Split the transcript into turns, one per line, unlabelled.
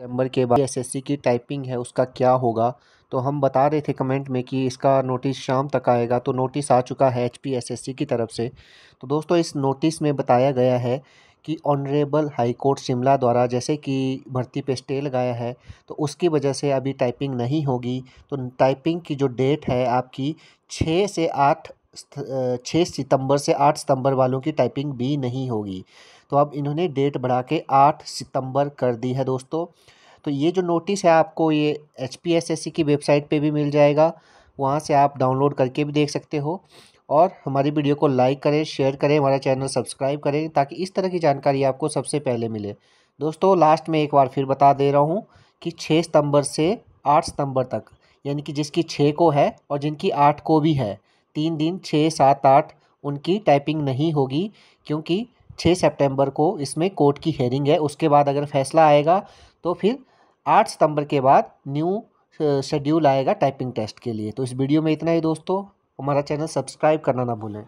सितंबर के बाद एसएससी की टाइपिंग है उसका क्या होगा तो हम बता रहे थे कमेंट में कि इसका नोटिस शाम तक आएगा तो नोटिस आ चुका है एचपी एसएससी की तरफ से तो दोस्तों इस नोटिस में बताया गया है कि ऑनरेबल हाई कोर्ट शिमला द्वारा जैसे कि भर्ती पे स्टे लगाया है तो उसकी वजह से अभी टाइपिंग नहीं होगी तो टाइपिंग की जो डेट है आपकी छः से आठ छः सितंबर से आठ सितंबर वालों की टाइपिंग भी नहीं होगी तो अब इन्होंने डेट बढ़ा के आठ सितंबर कर दी है दोस्तों तो ये जो नोटिस है आपको ये H P S S C की वेबसाइट पे भी मिल जाएगा वहाँ से आप डाउनलोड करके भी देख सकते हो और हमारी वीडियो को लाइक करें शेयर करें हमारा चैनल सब्सक्राइब करें ताकि इस तरह की जानकारी आपको सबसे पहले मिले दोस्तों लास्ट में एक बार फिर बता दे रहा हूँ कि छः सितंबर से आठ सितंबर तक यानी कि जिसकी छः को है और जिनकी आठ को भी है तीन दिन छः सात आठ उनकी टाइपिंग नहीं होगी क्योंकि छः सितंबर को इसमें कोर्ट की हेयरिंग है उसके बाद अगर फैसला आएगा तो फिर आठ सितंबर के बाद न्यू शेड्यूल आएगा टाइपिंग टेस्ट के लिए तो इस वीडियो में इतना ही दोस्तों हमारा चैनल सब्सक्राइब करना ना भूलें